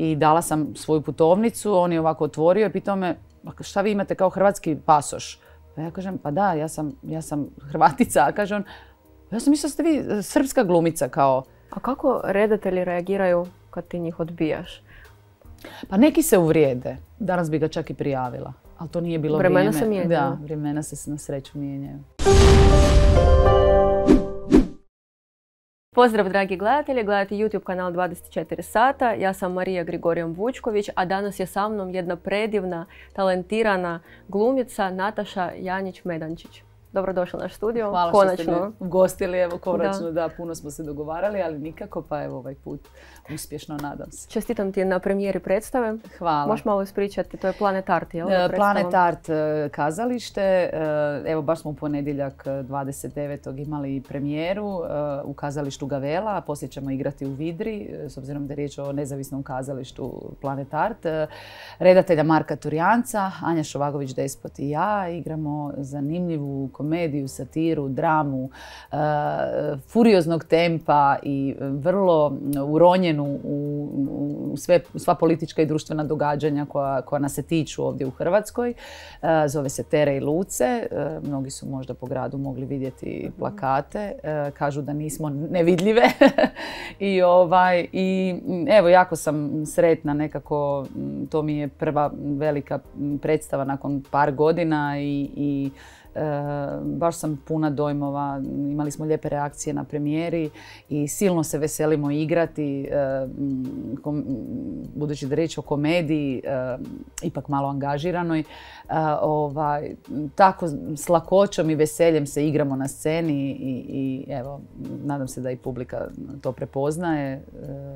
i dala sam svoju putovnicu, on je ovako otvorio i pitao me šta vi imate kao hrvatski pasoš? Pa ja kažem, pa da, ja sam, Hrvatica, a kaže on, ja sam mislila ste vi e, srpska glumica kao. A kako redatelji reagiraju kad ti njih odbijaš? Pa neki se uvrijede. Danas bi ga čak i prijavila. Ali to nije bilo vrijeme. Vremena se mijenjaju. Da, vremena se na sreću mijenjaju. Pozdrav dragi gledatelji, gledajte YouTube kanal 24 sata, ja sam Marija Grigorijom Vučković, a danas je sa mnom jedna predivna, talentirana glumica Nataša Janić-Medančić. Dobrodošla na studio. Hvala konačno. što ste gostili, evo konačno, da. puno smo se dogovarali, ali nikako, pa evo ovaj put uspješno, nadam se. Čestitam ti na premijeri predstave. Hvala. Možeš malo ispričati, to je Planet Art, e, Planet Art e, kazalište, e, evo baš smo u ponedjeljak 29. imali premijeru u kazalištu Gavela, a poslije ćemo igrati u Vidri, s obzirom da je riječ o nezavisnom kazalištu Planet Art. Redatelja Marka Turjanca, Anja Šovagović-Despot i ja igramo zanimljivu komediju, satiru, dramu, e, furioznog tempa i vrlo uronjenu u sva politička i društvena događanja koja, nas se tiču ovdje u Hrvatskoj. E, zove se Tere i Luce. E, mnogi su možda po gradu mogli vidjeti plakate. Kažu da nismo nevidljive. I, ovaj, I evo, jako sam sretna nekako. To mi je prva velika predstava nakon par godina i E, baš sam puna dojmova, imali smo lijepe reakcije na premijeri i silno se veselimo igrati, e, budući da reći o komediji, e, ipak malo angažiranoj. Ovaj, tako s lakoćom i veseljem se igramo na sceni i, i evo, nadam se da i publika to prepoznaje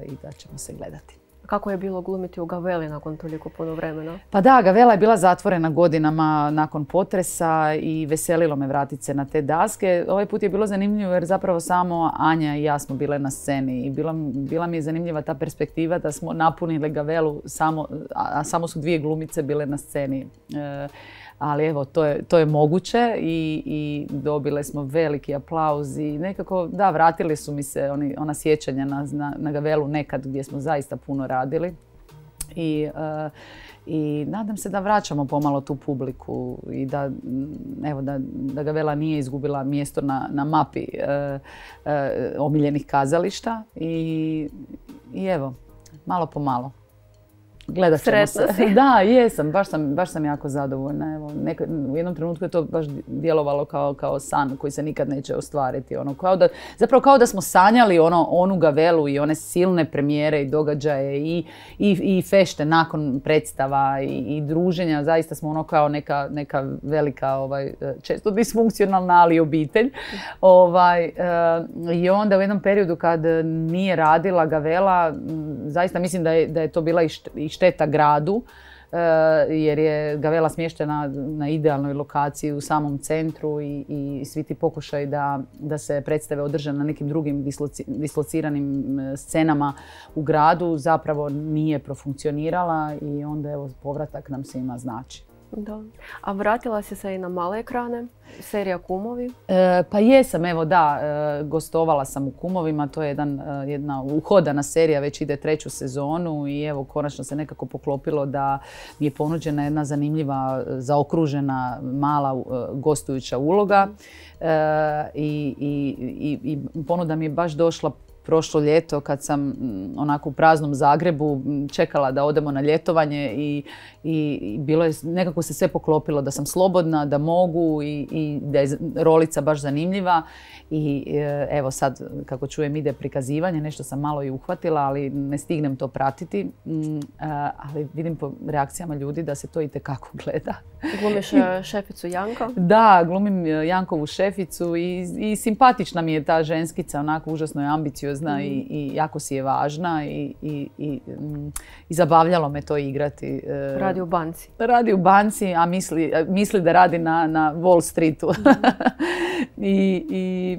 i da ćemo se gledati. Kako je bilo glumiti u Gaveli nakon toliko puno vremena? Pa da, Gavela je bila zatvorena godinama nakon potresa i veselilo me vratiti se na te daske. Ovaj put je bilo zanimljivo jer zapravo samo Anja i ja smo bile na sceni i bila, mi je zanimljiva ta perspektiva da smo napunili Gavelu, a, samo su dvije glumice bile na sceni. E, ali evo, to je, to je moguće i, i dobile smo veliki aplauz i nekako, da, vratili su mi se oni, ona sjećanja na, na, na Gavelu nekad gdje smo zaista puno radili. I, eh, I nadam se da vraćamo pomalo tu publiku i da, mm, evo, da, da Gavela nije izgubila mjesto na, na mapi eh, eh, omiljenih kazališta i, i evo, malo po malo. Gledat se. Si. Da, jesam, baš sam, baš sam jako zadovoljna. Evo, u jednom trenutku je to baš djelovalo kao, kao san koji se nikad neće ostvariti. Ono, kao da, zapravo kao da smo sanjali ono, onu gavelu i one silne premijere i događaje i, i, fešte nakon predstava i, i, druženja. Zaista smo ono kao neka, neka velika, ovaj, često disfunkcionalna, ali obitelj. Ovaj, eh, I onda u jednom periodu kad nije radila gavela, zaista mislim da je, da je to bila i, i šteta gradu e, jer je Gavela smještena na idealnoj lokaciji u samom centru i, svi ti pokušaj da, se predstave održe na nekim drugim dislociranim e, scenama u gradu zapravo nije profunkcionirala i onda evo povratak nam se ima znači. Da. A vratila si se i na male ekrane, serija Kumovi? E, pa jesam, evo da, e, gostovala sam u Kumovima, to je jedan, e, jedna uhodana serija, već ide treću sezonu i evo konačno se nekako poklopilo da mi je ponuđena jedna zanimljiva, e, zaokružena, mala gostujuća uloga mhm. i, i, i, i ponuda mi je baš došla prošlo ljeto kad sam onako u praznom Zagrebu čekala da odemo na ljetovanje i, bilo je, nekako se sve poklopilo da sam slobodna, da mogu i, da je rolica baš zanimljiva i e, evo sad kako čujem ide prikazivanje, nešto sam malo i uhvatila, ali ne stignem to pratiti, e, ali vidim po reakcijama ljudi da se to i tekako gleda. Glumiš e, šeficu Janko? Da, glumim Jankovu šeficu i, simpatična mi je ta ženskica, onako užasno je ambiciju zna i, mm. i jako si je važna i, i, i mm, zabavljalo me to igrati. Eh, radi u banci. Radi u banci, a misli, misli da radi na, na Wall Streetu. Mhm. I, i,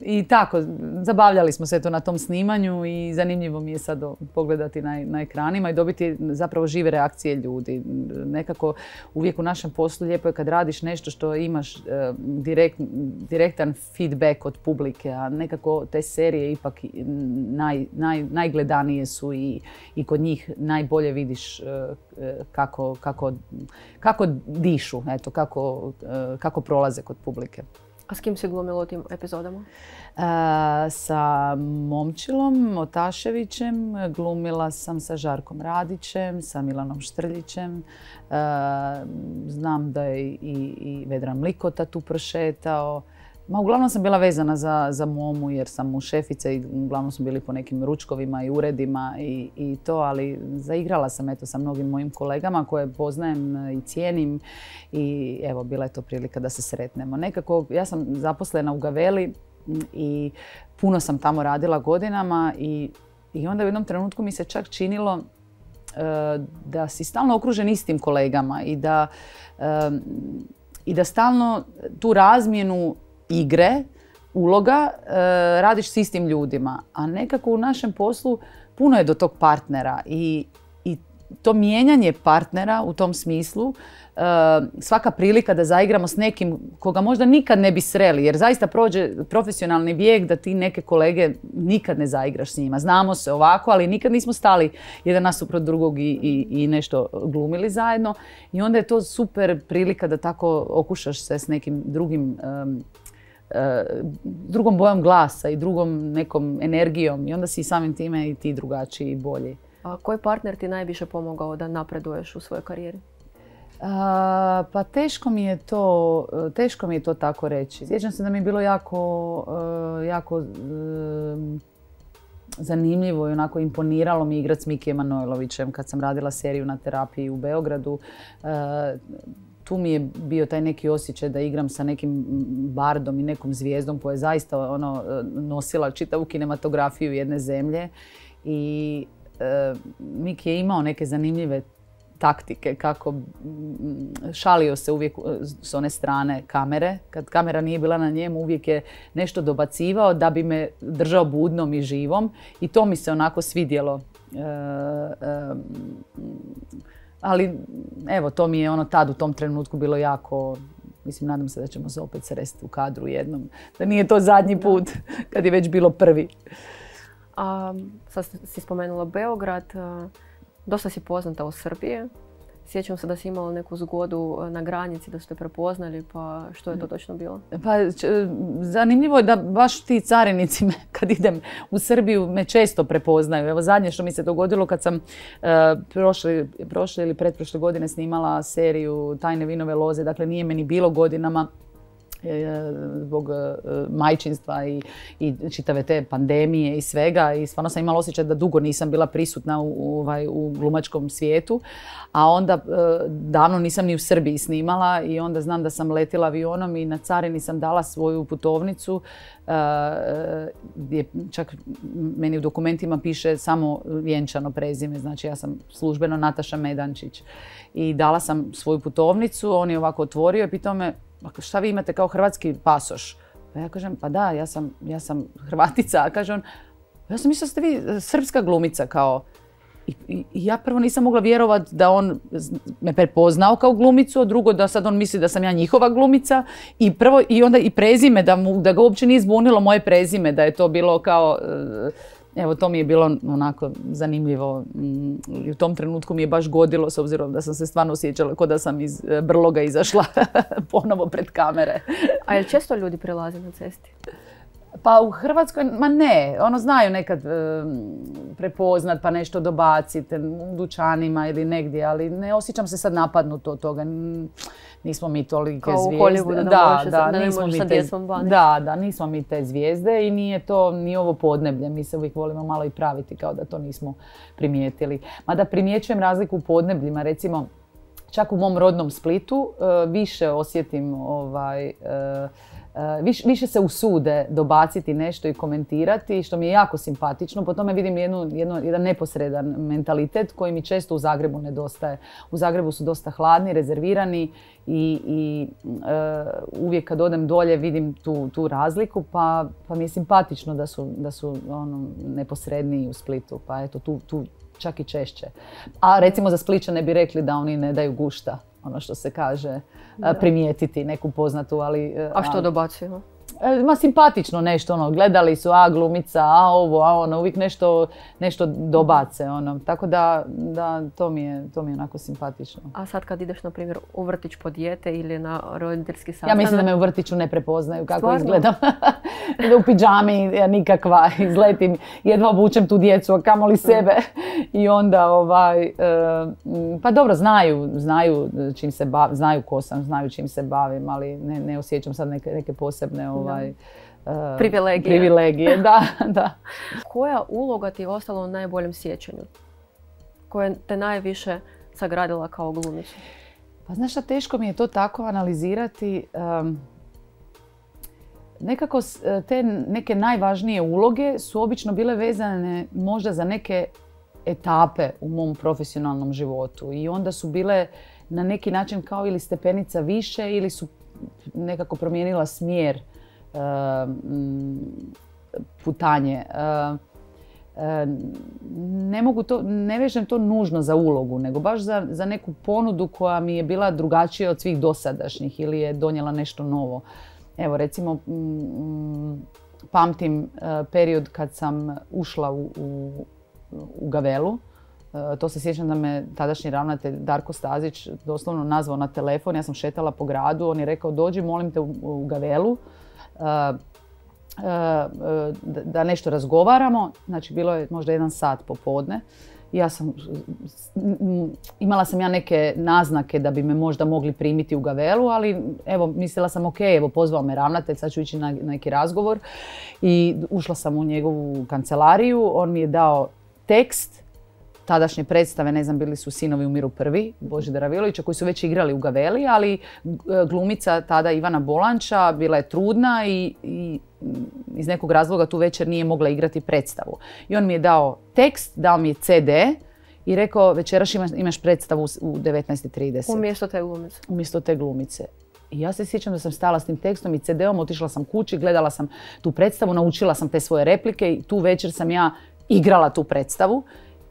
I tako, zabavljali smo se to na tom snimanju i zanimljivo mi je sad pogledati na, na ekranima i dobiti zapravo žive reakcije ljudi. Nekako uvijek u našem poslu lijepo je kad radiš nešto što imaš e, direktan feedback od publike, a nekako te serije ipak naj, najgledanije su i, i kod njih najbolje vidiš e, e, kako, kako, kako dišu, eto, kako, kako prolaze kod publike. A s kim se glumila u tim epizodama? E, sa Momčilom, Otaševićem, glumila sam sa Žarkom Radićem, sa Milanom Štrljićem. E, znam da je i, i Vedran Mlikota tu prošetao. Ma uglavnom sam bila vezana za, za momu jer sam u šefica i uglavnom su bili po nekim ručkovima i uredima i, i to, ali zaigrala sam eto sa mnogim mojim kolegama koje poznajem i cijenim i evo bila je to prilika da se sretnemo. Nekako ja sam zaposlena u Gaveli i puno sam tamo radila godinama i, i onda u jednom trenutku mi se čak činilo e, da si stalno okružen istim kolegama i da, e, i da stalno tu razmjenu igre, uloga, e, radiš s istim ljudima. A nekako u našem poslu puno je do tog partnera i, i to mijenjanje partnera u tom smislu, e, svaka prilika da zaigramo s nekim koga možda nikad ne bi sreli, jer zaista prođe profesionalni vijek da ti neke kolege nikad ne zaigraš s njima. Znamo se ovako, ali nikad nismo stali jedan nasuprot drugog i, i, nešto glumili zajedno. I onda je to super prilika da tako okušaš se s nekim drugim Eh, drugom bojom glasa i drugom nekom energijom i onda si samim time i ti drugačiji i bolji. A koji partner ti najviše pomogao da napreduješ u svojoj karijeri? Eh, pa teško mi, je to, eh, teško mi je to tako reći. Sjećam se da mi je bilo jako, jako zanimljivo i onako imponiralo mi igrat s Miki Emanojlovićem kad sam radila seriju na terapiji u Beogradu tu mi je bio taj neki osjećaj da igram sa nekim bardom i nekom zvijezdom koja je zaista ono, nosila čitavu kinematografiju jedne zemlje. I e, Mik je imao neke zanimljive taktike kako šalio se uvijek e, s one strane kamere. Kad kamera nije bila na njemu uvijek je nešto dobacivao da bi me držao budnom i živom i to mi se onako svidjelo. E, e, ali evo, to mi je ono tad u tom trenutku bilo jako Mislim, nadam se da ćemo se opet sresti u kadru jednom. Da nije to zadnji put kad je već bilo prvi. A, sad si spomenula Beograd. Dosta si poznata u Srbije. Sjećam se da si imala neku zgodu e, na granici, da ste prepoznali, pa što je to mm. točno bilo? Pa e, zanimljivo je da baš ti carinici kad idem u Srbiju me često prepoznaju. Evo zadnje što mi se dogodilo kad sam e, prošle, prošle ili pretprošle godine snimala seriju Tajne vinove loze, dakle nije meni bilo godinama E, zbog e, majčinstva i, i čitave te pandemije i svega i stvarno sam imala osjećaj da dugo nisam bila prisutna u, u, ovaj, u glumačkom svijetu, a onda e, davno nisam ni u Srbiji snimala i onda znam da sam letila avionom i na carini sam dala svoju putovnicu gdje čak meni u dokumentima piše samo vjenčano prezime, znači ja sam službeno Nataša Medančić i dala sam svoju putovnicu, on je ovako otvorio i pitao me šta vi imate kao hrvatski pasoš? Pa ja kažem, pa da, ja sam, Hrvatica, a kaže on, ja sam mislila da ste vi e, srpska glumica kao, i, ja prvo nisam mogla vjerovat da on me prepoznao kao glumicu, a drugo da sad on misli da sam ja njihova glumica i prvo i onda i prezime da, mu, da ga uopće nije zbunilo moje prezime da je to bilo kao e, Evo, to mi je bilo onako zanimljivo mm, i u tom trenutku mi je baš godilo s obzirom da sam se stvarno osjećala kao da sam iz e, brloga izašla ponovo pred kamere. A je često ljudi prelaze na cesti? Pa u Hrvatskoj, ma ne, ono znaju nekad prepoznati prepoznat pa nešto dobaciti e, u dućanima ili negdje, ali ne osjećam se sad napadnuto od toga. Nismo mi tolike zvijezde. Kao u da, da, nismo mi te, Da, da, nismo mi te zvijezde i nije to ni ovo podneblje. Mi se uvijek volimo malo i praviti kao da to nismo primijetili. Mada primjećujem razliku u podnebljima, recimo čak u mom rodnom Splitu e, više osjetim ovaj, e, Eh, više se usude dobaciti nešto i komentirati, što mi je jako simpatično. Po tome vidim jednu, jedan neposredan mentalitet koji mi često u Zagrebu nedostaje. U Zagrebu su dosta hladni, rezervirani i, i eh, uvijek kad odem dolje vidim tu, tu razliku, pa, pa mi je simpatično da su, da su ono, neposredniji u Splitu. Pa eto, tu, tu, čak i češće. A recimo za Spličane bi rekli da oni ne daju gušta, ono što se kaže, eh, primijetiti neku poznatu, ali... Eh, a što dobacuju? E, ma simpatično nešto, ono, gledali su, a glumica, a ovo, a ono, uvijek nešto, nešto dobace, ono, tako da, da to, mi je, to mi je onako simpatično. A sad kad ideš, na primjer, u vrtić po dijete ili na roditeljski sastanak? Ja mislim da me u vrtiću ne prepoznaju kako Stvarno? izgledam. u pidžami ja nikakva, izletim, jedva obučem tu djecu, a kamoli sebe. I onda, ovaj, e, pa dobro, znaju, znaju čim se bavim, znaju ko sam, znaju čim se bavim, ali ne, ne osjećam sad neke, neke posebne, ovaj, ovaj, eh, privilegije. privilegije da, da. Koja uloga ti je ostala u najboljem sjećanju? Koja te najviše sagradila kao glumicu? Pa znaš šta, teško mi je to tako analizirati. nekako eh, te neke najvažnije uloge su obično bile vezane možda za neke etape u mom profesionalnom životu i onda su bile na neki način kao ili stepenica više ili su nekako promijenila smjer Uh, mm, putanje. Uh, uh, ne, mogu to, ne vežem to nužno za ulogu, nego baš za, za neku ponudu koja mi je bila drugačija od svih dosadašnjih ili je donijela nešto novo. Evo recimo mm, mm, pamtim period kad sam ušla u, u, Gavelu. to se sjećam da me tadašnji ravnatelj Darko Stazić doslovno nazvao na telefon. Ja sam šetala po gradu. On je rekao dođi molim te u Gavelu. Eh, eh, da nešto razgovaramo, znači bilo je možda jedan sat popodne. Ja sam, imala sam ja neke naznake da bi me možda mogli primiti u Gavelu, ali evo, mislila sam ok, evo pozvao me ravnatelj, sad ću ići na neki razgovor i ušla sam u njegovu kancelariju, on mi je dao tekst tadašnje predstave, ne znam, bili su Sinovi u miru prvi, Boži Daravilovića, koji su već igrali u Gaveli, ali e, glumica tada Ivana Bolanča bila je trudna i, iz nekog razloga tu večer nije mogla igrati predstavu. I on mi je dao tekst, dao mi je CD, i rekao večeraš imaš, imaš predstavu u 19.30. Umjesto te glumice. Umjesto te glumice. I ja se sjećam da sam stala s tim tekstom i CD-om, otišla sam kući, gledala sam tu predstavu, naučila sam te svoje replike i tu večer sam ja igrala tu predstavu.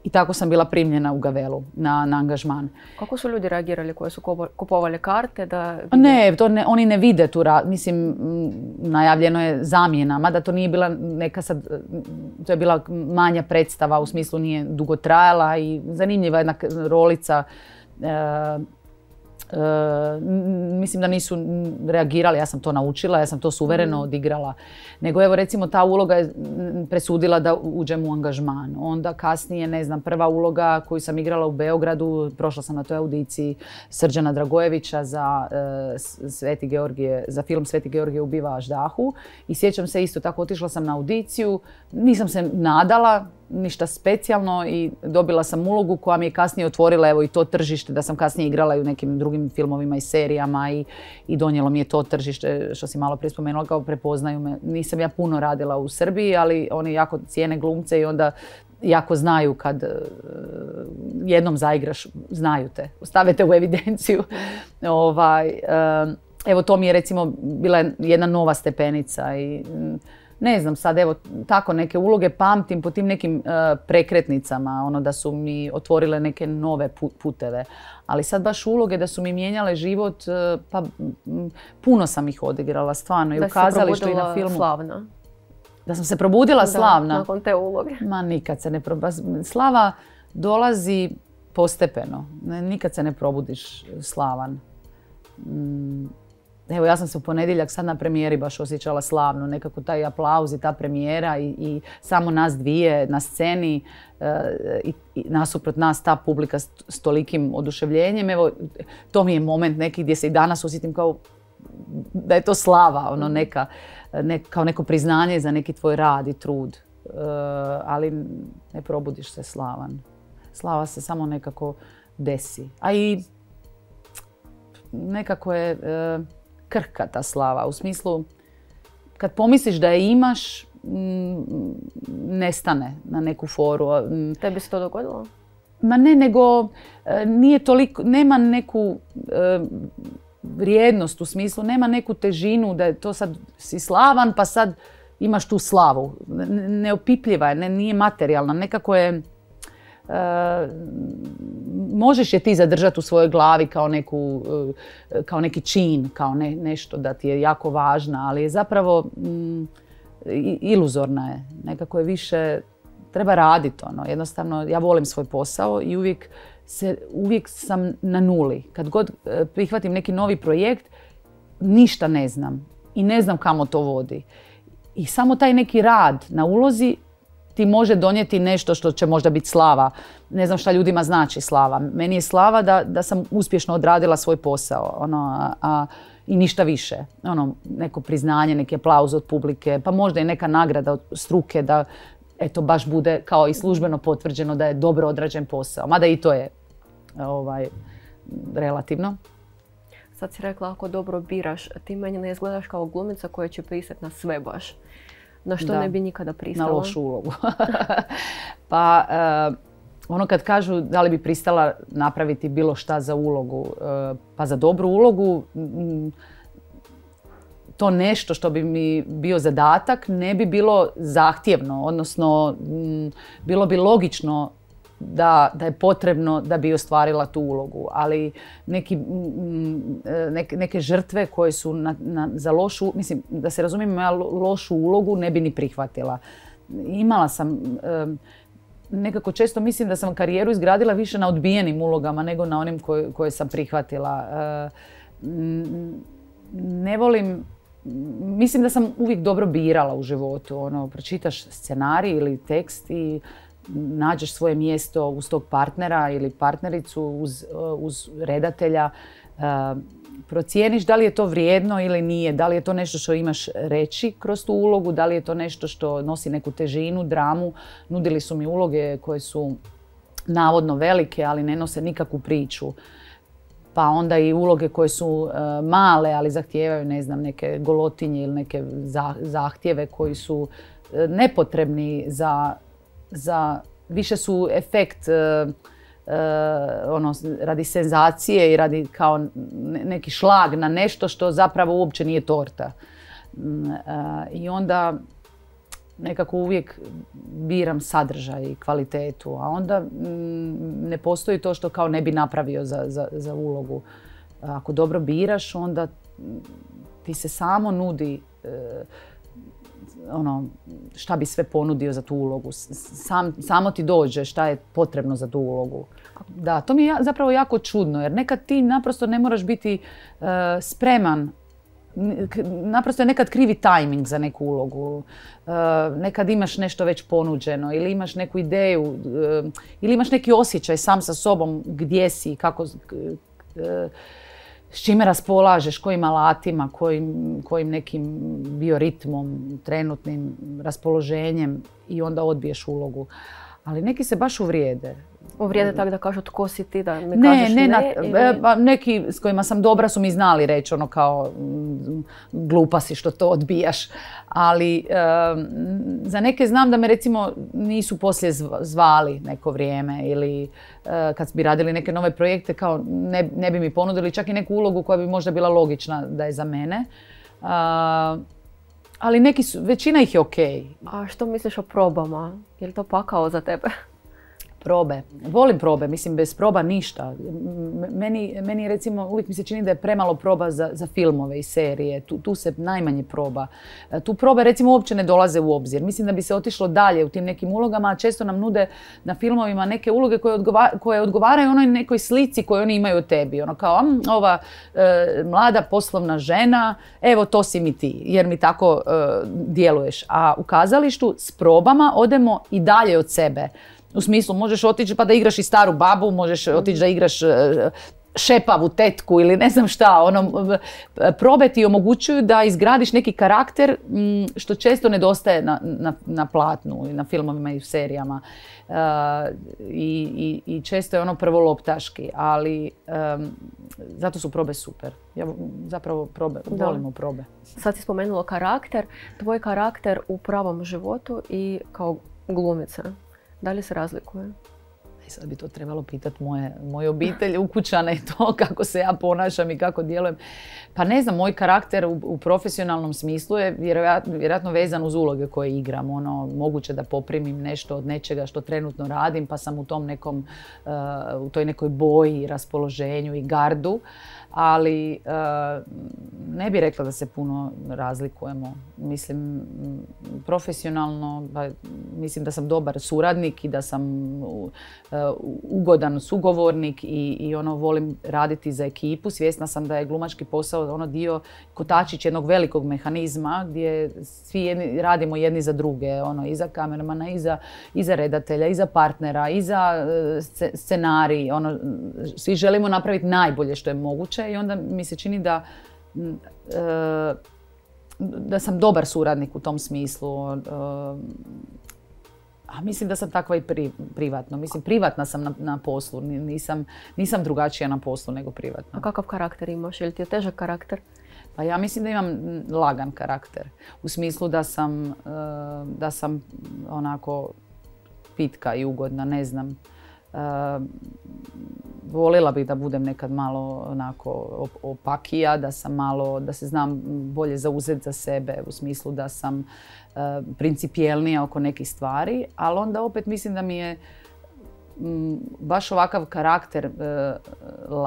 I tako sam bila primljena u Gavelu na, angažman. Kako su ljudi reagirali koji su kupovali karte? Da... Pa ne, to oni ne vide tu, mislim, najavljeno je zamjenama, da to nije bila neka sad, to je bila manja predstava, u smislu nije dugo trajala i zanimljiva jedna rolica. E, E, mislim da nisu reagirali, ja sam to naučila, ja sam to suvereno mm. odigrala. Nego evo recimo ta uloga je presudila da uđem u angažman. Onda kasnije, ne znam, prva uloga koju sam igrala u Beogradu, prošla sam na toj audiciji Srđana Dragojevića za, e, Sveti Georgije, za film Sveti Georgije ubiva aždahu I sjećam se isto tako, otišla sam na audiciju, nisam se nadala, ništa specijalno i dobila sam ulogu koja mi je kasnije otvorila evo i to tržište da sam kasnije igrala i u nekim drugim filmovima i serijama i, i donijelo mi je to tržište što si malo prije spomenula kao prepoznaju me. Nisam ja puno radila u Srbiji ali oni jako cijene glumce i onda jako znaju kad e, jednom zaigraš, znaju te, stavite u evidenciju. ovaj, e, evo to mi je recimo bila jedna nova stepenica i ne znam sad, evo, tako neke uloge pamtim po tim nekim e, prekretnicama, ono da su mi otvorile neke nove puteve. Ali sad baš uloge da su mi mijenjale život, e, pa puno sam ih odigrala, stvarno, i u kazalištu i na filmu. Slavna. Da sam se probudila slavna. nakon te uloge. Ma nikad se ne Slava dolazi postepeno. Nikad se ne probudiš e, slavan. Mm, Evo, ja sam se u ponedjeljak sad na premijeri baš osjećala slavno. Nekako taj aplauz i ta premijera i, samo nas dvije na sceni e, i, nasuprot nas ta publika s, tolikim oduševljenjem. Evo, to mi je moment neki gdje se i danas osjetim kao da je to slava, ono neka, kao neko priznanje za neki tvoj rad i trud. E, ali ne probudiš se slavan. Slava se samo nekako desi. A i nekako je... E, krhka ta slava. U smislu, kad pomisliš da je imaš, mm, nestane na neku foru. Tebi mm. se to dogodilo? Ma ne, nego e, nije toliko, nema neku e, vrijednost u smislu, nema neku težinu da je to sad si slavan pa sad imaš tu slavu. Neopipljiva je, nije materijalna, nekako je možeš je ti zadržati u svojoj glavi kao, neku, e, kao neki čin, kao nešto da ti je jako važna, ali je zapravo mm, iluzorna je. Nekako je više, treba raditi ono. Jednostavno, ja volim svoj posao i uvijek, se, uvijek sam na nuli. Kad god e, prihvatim neki novi projekt, ništa ne znam i ne znam kamo to vodi. I samo taj neki rad na ulozi ti može donijeti nešto što će možda biti slava. Ne znam šta ljudima znači slava. Meni je slava da, da sam uspješno odradila svoj posao. Ono, a, i ništa više. Ono, neko priznanje, neki aplauz od publike, pa možda i neka nagrada od struke da eto baš bude kao i službeno potvrđeno da je dobro odrađen posao. Mada i to je ovaj, relativno. Sad si rekla ako dobro biraš, ti meni ne izgledaš kao glumica koja će pisati na sve baš na što ne bi nikada pristala. Na lošu ulogu. pa eh, ono kad kažu da li bi pristala napraviti bilo šta za ulogu, eh, pa za dobru ulogu, mm, to nešto što bi mi bio zadatak ne bi bilo zahtjevno, odnosno mm, bilo bi logično da, je potrebno da bi ostvarila tu ulogu. Ali mm, mm, neke, žrtve koje su za lošu, mislim da se razumijem, ja lošu ulogu ne bi ni prihvatila. Imala sam, nekako često mislim da sam karijeru izgradila više na odbijenim ulogama nego na onim koje, koje sam prihvatila. Ne volim mislim da sam uvijek dobro birala u životu. Ono, pročitaš scenarij ili tekst i nađeš svoje mjesto uz tog partnera ili partnericu, uz, uh, uz redatelja, uh, procijeniš da li je to vrijedno ili nije, da li je to nešto što imaš reći kroz tu ulogu, da li je to nešto što nosi neku težinu, dramu. Nudili su mi uloge koje su navodno velike, ali ne nose nikakvu priču. Pa onda i uloge koje su uh, male, ali zahtijevaju ne znam, neke golotinje ili neke zahtjeve koji su nepotrebni za za, više su efekt uh, radi senzacije i radi kao neki šlag na nešto što zapravo uopće nije torta. Mm, e, I onda nekako uvijek biram sadržaj i kvalitetu, a onda mm, ne postoji to što kao ne bi napravio za, za, za ulogu. Ako dobro biraš, onda ti se samo nudi ono, šta bi sve ponudio za tu ulogu. Sam, samo ti dođe šta je potrebno za tu ulogu. Da, to mi je zapravo jako čudno jer nekad ti naprosto ne moraš biti e, spreman naprosto je nekad krivi tajming za neku ulogu. E, nekad imaš nešto već ponuđeno ili imaš neku ideju e, ili imaš neki osjećaj sam sa sobom gdje si, kako, s čime raspolažeš, kojim alatima, kojim, kojim nekim bioritmom, trenutnim raspoloženjem i onda odbiješ ulogu. Ali neki se baš uvrijede uvrijede mm. tako da kažu tko si ti, da mi ne, kažeš ne? Ne, e, pa neki s kojima sam dobra su mi znali reći ono kao mm, glupa si što to odbijaš, ali e, za neke znam da me recimo nisu poslije zvali neko vrijeme ili e, kad bi radili neke nove projekte kao ne, ne bi mi ponudili čak i neku ulogu koja bi možda bila logična da je za mene. ali neki su, većina ih je okej. A što misliš o probama? Je li to pakao za tebe? Probe. Volim probe, mislim bez proba ništa. Meni, meni recimo uvijek mi se čini da je premalo proba za, za filmove i serije. Tu, tu se najmanje proba. E, tu probe recimo uopće ne dolaze u obzir. Mislim da bi se otišlo dalje u tim nekim ulogama, a često nam nude na filmovima neke uloge koje, odgova, koje odgovaraju onoj nekoj slici koju oni imaju o tebi. Ono kao ova e, mlada poslovna žena, evo to si mi ti jer mi tako e, djeluješ. A u kazalištu s probama odemo i dalje od sebe. U smislu, možeš otići pa da igraš i staru babu, možeš otići da igraš e, šepavu tetku ili ne znam šta, ono, probe ti omogućuju da izgradiš neki karakter mm, što često nedostaje na, na, na platnu i na filmovima i serijama. E, i, i, često je ono prvo loptaški, ali zato su probe super. Ja zapravo probe, da. probe. Sad si spomenula karakter, tvoj karakter u pravom životu i kao glumica. Da li se razlikuje? E, sad bi to trebalo pitati moje, moje obitelj, ukućane to kako se ja ponašam i kako djelujem. Pa ne znam, moj karakter u, profesionalnom smislu je vjerojatno, vjerojatno vezan uz uloge koje igram. Ono, moguće da poprimim nešto od nečega što trenutno radim pa sam u tom nekom, eh, u toj nekoj boji, raspoloženju i gardu ali e, ne bih rekla da se puno razlikujemo. Mislim, profesionalno, pa mislim da sam dobar suradnik i da sam e, ugodan sugovornik i, ono volim raditi za ekipu. Svjesna sam da je glumački posao ono dio kotačić jednog velikog mehanizma gdje svi radimo jedni za druge, ono i za kamermana, i za, redatelja, i za partnera, i za e, scenarij. Ono, svi želimo napraviti najbolje što je moguće i onda mi se čini da e, da sam dobar suradnik u tom smislu. E, a mislim da sam takva i privatno. Mislim, privatna sam na, poslu. Nisam, nisam drugačija na poslu nego privatno. A kakav karakter imaš? Je ti je težak karakter? Pa ja mislim da imam lagan karakter. U smislu da sam, e, da sam onako pitka i ugodna, ne znam. Ehm, Volila bih da budem nekad malo onako opakija, da sam malo, da se znam bolje zauzeti za sebe u smislu da sam ehm, principijelnija oko nekih stvari, ali onda opet mislim da mi je mm, baš ovakav karakter eh,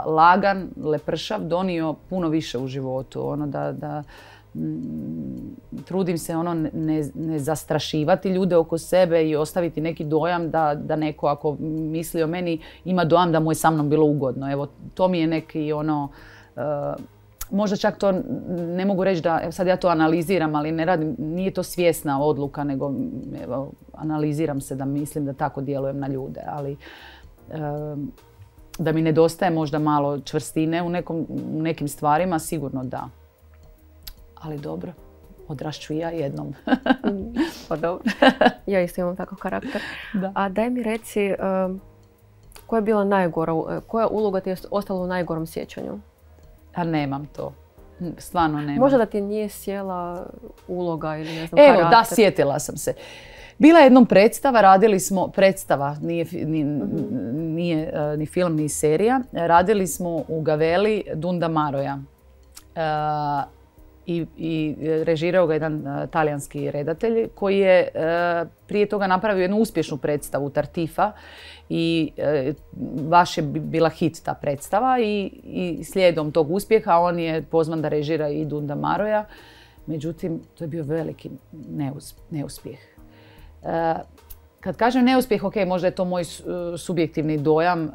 lagan, lepršav donio puno više u životu. Ono da, da Mm, trudim se ono ne, ne zastrašivati ljude oko sebe i ostaviti neki dojam da, da neko ako misli o meni ima dojam da mu je sa mnom bilo ugodno. Evo, to mi je neki ono... Eh, možda čak to ne mogu reći da, sad ja to analiziram, ali ne radim, nije to svjesna odluka, nego evo, analiziram se da mislim da tako djelujem na ljude, ali eh, da mi nedostaje možda malo čvrstine u, nekom, u nekim stvarima, sigurno da ali dobro, odrašću ja jednom. pa dobro. Ja isto imam takav karakter. A daj mi reci, koja je bila najgora, e, koja uloga ti je ostala u najgorom sjećanju? A pa nemam to. Stvarno nemam. Možda da ti nije sjela uloga ili ne znam Evo, da, sjetila sam se. Bila je jednom predstava, radili smo, predstava, nije, mhm. nije e, ni film, ni serija, radili smo u Gaveli Dunda Maroja. E, i, e, režirao ga jedan e, talijanski redatelj koji je e, prije toga napravio jednu uspješnu predstavu Tartifa i vaše baš je bila hit ta predstava i, i slijedom tog uspjeha on je pozvan da režira i Dunda Maroja. Međutim, to je bio veliki neuspjeh. Kad kažem neuspjeh, ok, možda je to moj e, subjektivni dojam, e,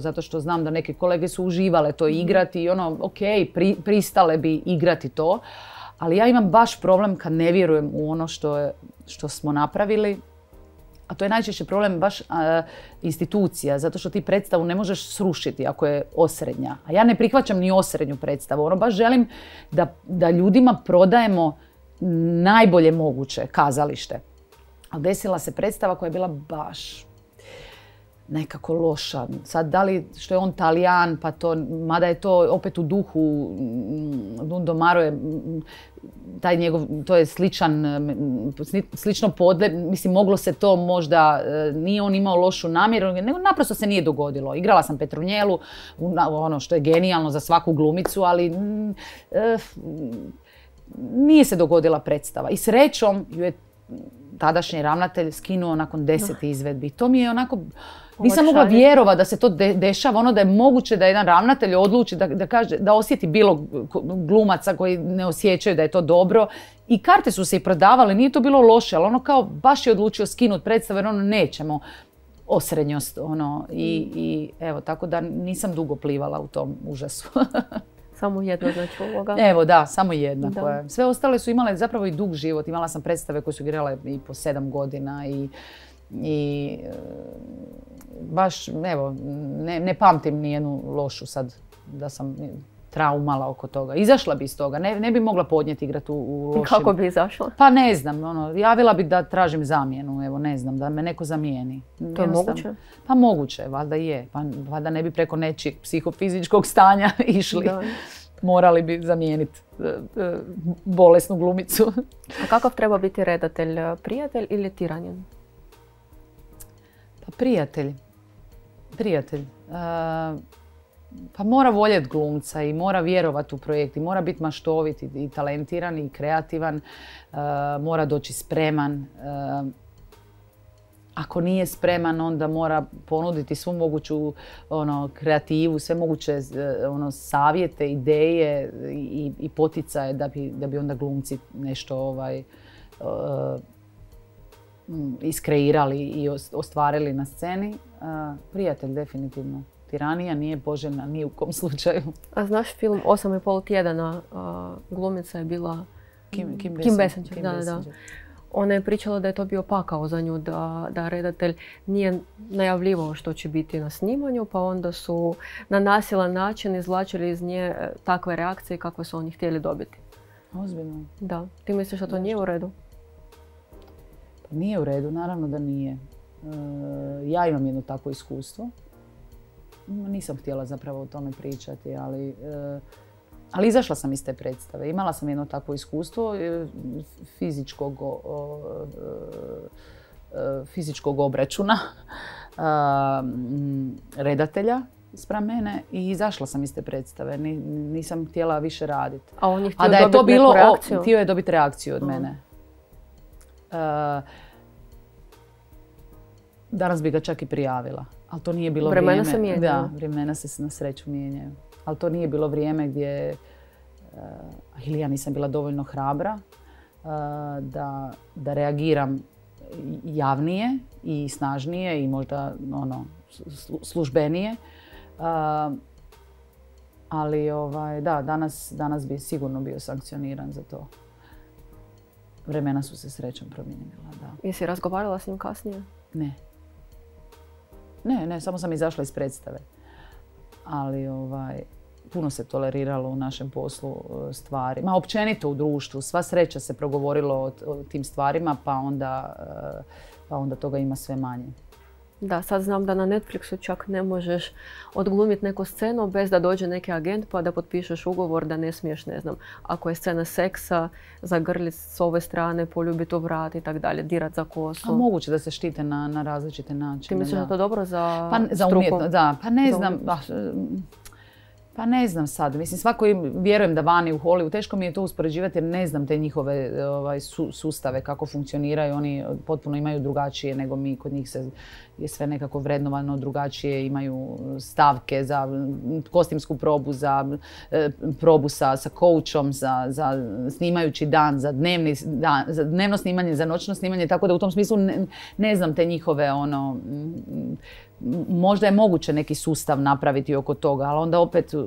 zato što znam da neke kolege su uživale to mhm. igrati i ono, ok, pristale bi igrati to, ali ja imam baš problem kad ne vjerujem u ono što, smo napravili, a to je najčešće problem baš e, institucija, zato što ti predstavu ne možeš srušiti ako je osrednja. A ja ne prihvaćam ni osrednju predstavu. Ono baš želim da ljudima prodajemo najbolje moguće kazalište. Ali desila se predstava koja je bila baš nekako loša. Sad, da li što je on talijan, pa to, mada je to opet u duhu, Dundo mm, Maro je, mm, taj njegov, to je sličan, mm, slično podle, mislim, moglo se to možda, e, nije on imao lošu namjeru, nego naprosto se nije dogodilo. Igrala sam Petrunjelu, ono što je genijalno za svaku glumicu, ali e, nije se dogodila predstava. I srećom ju je tadašnji ravnatelj skinuo nakon deset izvedbi. To mi je onako... Nisam mogla vjerova da se to dešava, ono da je moguće da jedan ravnatelj odluči da, osjeti bilo glumaca koji ne osjećaju da je to dobro. I karte su se i prodavale, nije to bilo loše, ali ono kao baš je odlučio skinut predstavu jer ono nećemo osrednjost ono mm. i evo tako da nisam dugo plivala u tom užasu. Samo jedna znači uloga. Evo da, samo jedna Sve ostale su imale zapravo i dug život. Imala sam predstave koje su igrale i po sedam godina i e, baš evo ne, ne pamtim jednu lošu sad da sam traumala oko toga. Izašla bi iz toga, ne, ne bi mogla podnijeti igrati u, u lošim... Kako bi izašla? Pa ne znam, ono, javila bi da tražim zamjenu, evo ne znam, da me neko zamijeni. To je moguće? Pa moguće, valjda je. Pa valjda ne bi preko nečijeg psihofizičkog stanja išli. Morali bi zamijeniti e, e, bolesnu glumicu. A kakav treba biti redatelj? E, prijatelj ili tiranjen? Pa prijatelj. Prijatelj pa mora voljet glumca i mora vjerovati u projekt i mora biti maštovit i, talentiran i kreativan, e, mora doći spreman. E, ako nije spreman, onda mora ponuditi svu moguću ono, kreativu, sve moguće e, ono, savjete, ideje i, poticaje da bi, onda glumci nešto ovaj, iskreirali i ostvarili na sceni. Prijatelj, definitivno. Tiranija nije poželjna ni u kom slučaju. A znaš film pol tjedana, glumica je bila Kim, Kim, Ona je pričala da je to bio pakao za nju, da, redatelj nije najavljivao što će biti na snimanju, pa onda su na nasilan način izvlačili iz nje e, takve reakcije kakve su oni htjeli dobiti. Ozbiljno? Da. Ti misliš da to nije u redu? Pa nije u redu, naravno da nije. E, ja imam jedno takvo iskustvo nisam htjela zapravo o tome pričati, ali... E, ali izašla sam iz te predstave. Imala sam jedno takvo iskustvo e, fizičkog, e, fizičkog obračuna redatelja spram mene i izašla sam iz te predstave. Nisam htjela više raditi. A on je htio da je to bilo, reakciju? htio je dobiti reakciju od mm. mene. danas bi ga čak i prijavila. Ali to nije bilo vremena vrijeme. Vremena se Da, vremena se na sreću mijenjaju. Ali to nije bilo vrijeme gdje... Eh, ili ja nisam bila dovoljno hrabra eh, da, reagiram javnije i snažnije i možda ono, službenije. Eh, ali ovaj, da, danas, danas bi sigurno bio sankcioniran za to. Vremena su se srećom promijenila, da. Jesi razgovarala s njim kasnije? Ne. Ne, ne, samo sam izašla iz predstave. Ali ovaj, puno se toleriralo u našem poslu e, stvari. Ma općenito u društvu, sva sreća se progovorilo o, tim stvarima pa onda, e, pa onda toga ima sve manje. Da, sad znam da na Netflixu čak ne možeš odglumiti neku scenu bez da dođe neki agent pa da potpišeš ugovor da ne smiješ, ne znam, ako je scena seksa, zagrlit s ove strane, poljubiti u vrat i tako dalje, dirati za kosu. A moguće da se štite na, različite načine. Ti misliš da je to dobro za pa za struku? da, pa ne znam, pa ne znam sad. Mislim, svako im, vjerujem da vani u Hollywoodu, teško mi je to uspoređivati jer ne znam te njihove ovaj, sustave, kako funkcioniraju. Oni eh, potpuno imaju drugačije nego mi. Kod njih se je sve nekako vrednovano drugačije. Imaju eh, stavke za kostimsku probu, za eh, probu sa, sa coachom, za, za snimajući dan, za, dnevni, dan, za dnevno snimanje, za noćno snimanje. Tako da u tom smislu ne, znam te njihove ono možda je moguće neki sustav napraviti oko toga, ali onda opet uh,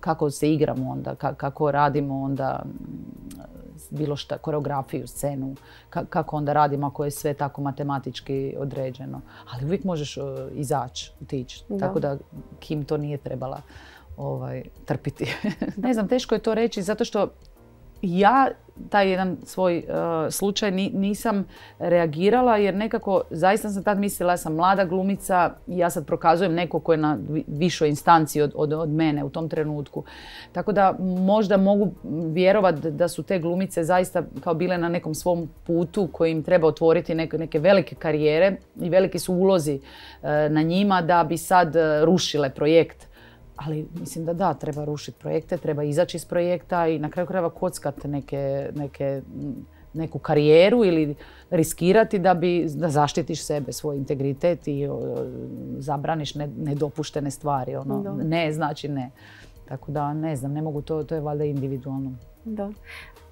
kako se igramo onda, kako radimo onda mm, bilo šta, koreografiju, scenu, kako onda radimo ako je sve tako matematički određeno. Ali uvijek možeš uh, izaći, otići, tako da Kim to nije trebala ovaj, trpiti. ne znam, teško je to reći zato što ja taj jedan svoj e, slučaj nisam reagirala jer nekako zaista sam tad mislila ja sam mlada glumica i ja sad prokazujem neko ko je na višoj instanciji od, mene u tom trenutku. Tako da možda mogu vjerovati da su te glumice zaista kao bile na nekom svom putu koji im treba otvoriti neke, velike karijere i veliki su ulozi e, na njima da bi sad e, rušile projekt ali mislim da da, treba rušiti projekte, treba izaći iz projekta i na kraju krajeva kockati neke, neke, neku karijeru ili riskirati da, bi, da zaštitiš sebe, svoj integritet i zabraniš ne, nedopuštene stvari. Ono. Ne znači ne. Tako da ne znam, ne mogu to, to je valjda individualno. Da.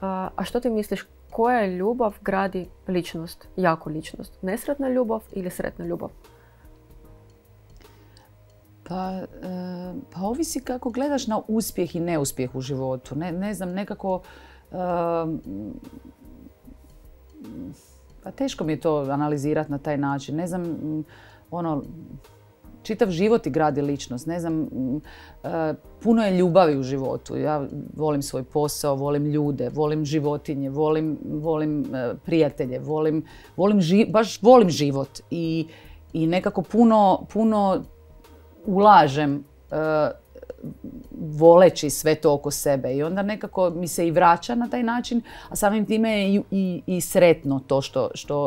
A, što ti misliš, koja ljubav gradi ličnost, jako ličnost? Nesretna ljubav ili sretna ljubav? Pa, e, pa, ovisi kako gledaš na uspjeh i neuspjeh u životu. Ne, ne znam, nekako... E, pa teško mi je to analizirati na taj način. Ne znam, ono, čitav život i gradi ličnost. Ne znam, e, puno je ljubavi u životu. Ja volim svoj posao, volim ljude, volim životinje, volim, prijatelje, volim, baš volim život. I, i nekako puno, puno ulažem e, voleći sve to oko sebe i onda nekako mi se i vraća na taj način, a samim time je i, sretno to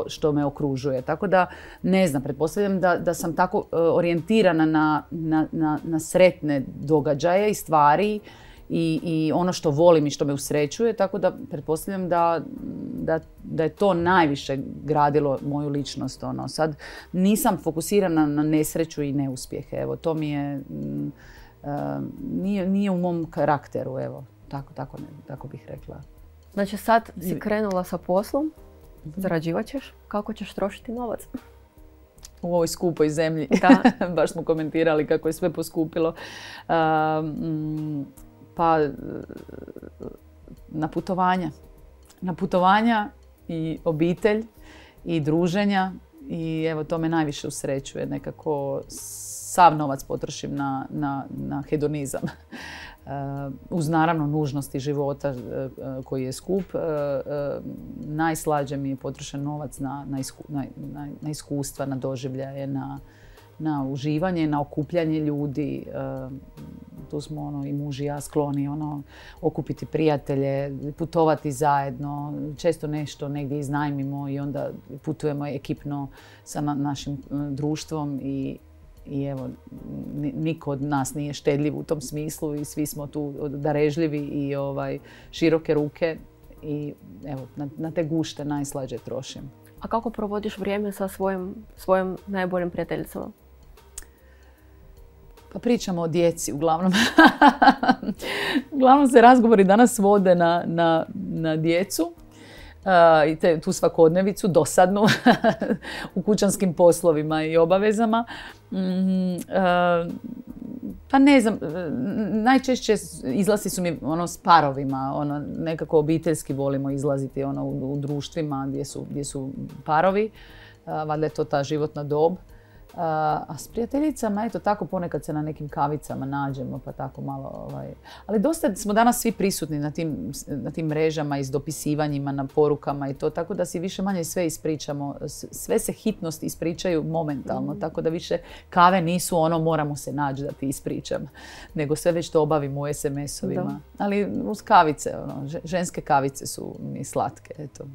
što, me okružuje. Tako da ne znam, pretpostavljam da, sam tako e, orijentirana na, na sretne događaje i stvari i, i ono što volim i što me usrećuje, tako da pretpostavljam da, da, da je to najviše gradilo moju ličnost. Ono. Sad nisam fokusirana na nesreću i neuspjehe, evo to mi je, mm, eh, nije, nije u mom karakteru, evo, tako, tako, tako bih rekla. Znači sad si krenula sa poslom, mhm. zarađivat ćeš, kako ćeš trošiti novac? u ovoj skupoj zemlji. Baš smo komentirali kako je sve poskupilo. Ehm, mm, pa e, na putovanja. Na putovanja i obitelj i druženja i evo to me najviše usrećuje nekako sav novac potrošim na, hedonizam. E, uz naravno nužnosti života e, koji je skup, najslađe mi je potrošen novac na, iskustva, na doživljaje, na uživanje, na okupljanje ljudi tu smo ono, i muž i ja skloni ono, okupiti prijatelje, putovati zajedno, često nešto negdje iznajmimo i onda putujemo ekipno sa našim e, društvom i i evo, niko od nas nije štedljiv u tom smislu i svi smo tu darežljivi i ovaj, široke ruke i evo, na, na te gušte najslađe trošim. A kako provodiš vrijeme sa svojim, svojim najboljim prijateljicama? Pa pričamo o djeci uglavnom. uglavnom se razgovori danas vode na, na, djecu eh, i tu svakodnevicu, dosadnu, u kućanskim poslovima i obavezama. Mhm, eh, pa ne znam, najčešće izlasi su mi ono s parovima, ono, nekako obiteljski volimo izlaziti ono, u, društvima gdje su, su parovi, eh, valjda je to ta životna dob a s prijateljicama, eto tako ponekad se na nekim kavicama nađemo, pa tako malo ovaj... Ali dosta smo danas svi prisutni na tim, mrežama i s dopisivanjima, na porukama i to, tako da si više manje sve ispričamo. Sve se hitnosti ispričaju momentalno, mm. tako da više kave nisu ono moramo se naći da ti ispričam, nego sve već to obavim u SMS-ovima. Ali uz kavice, ono, ženske kavice su mi slatke, eto.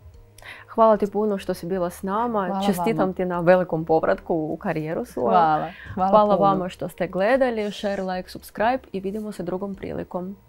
Hvala ti puno što si bila s nama. Hvala Čestitam ti na velikom povratku u karijeru svoju. Hvala. Hvala, Hvala vama što ste gledali. Share, like, subscribe i vidimo se drugom prilikom.